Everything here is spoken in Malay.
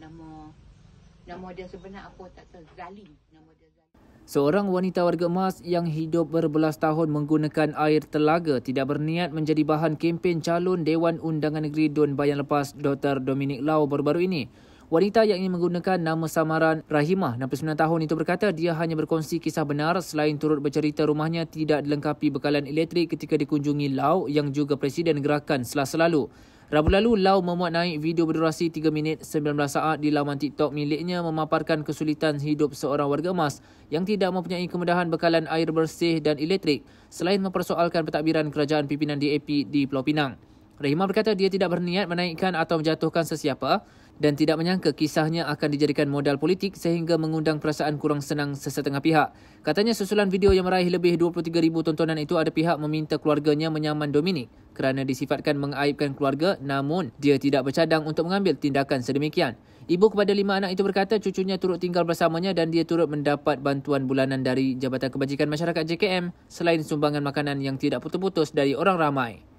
nama nama dia sebenar apa tak tahu Zali nama dia Zali. Seorang wanita warga emas yang hidup berbelas tahun menggunakan air telaga tidak berniat menjadi bahan kempen calon Dewan Undangan Negeri Dun Bayan Lepas Dr. Dominic Lau baru-baru ini. Wanita yang ingin menggunakan nama samaran Rahimah, 69 tahun itu berkata dia hanya berkongsi kisah benar selain turut bercerita rumahnya tidak dilengkapi bekalan elektrik ketika dikunjungi Lau yang juga Presiden Gerakan selasa lalu. Rabu lalu, Lau memuat naik video berdurasi 3 minit 19 saat di laman TikTok miliknya memaparkan kesulitan hidup seorang warga emas yang tidak mempunyai kemudahan bekalan air bersih dan elektrik selain mempersoalkan pentadbiran kerajaan pimpinan DAP di Pulau Pinang. Rahimah berkata dia tidak berniat menaikkan atau menjatuhkan sesiapa dan tidak menyangka kisahnya akan dijadikan modal politik sehingga mengundang perasaan kurang senang sesetengah pihak. Katanya susulan video yang meraih lebih 23,000 tontonan itu ada pihak meminta keluarganya menyaman Dominic kerana disifatkan mengaibkan keluarga namun dia tidak bercadang untuk mengambil tindakan sedemikian. Ibu kepada lima anak itu berkata cucunya turut tinggal bersamanya dan dia turut mendapat bantuan bulanan dari Jabatan Kebajikan Masyarakat JKM selain sumbangan makanan yang tidak putus-putus dari orang ramai.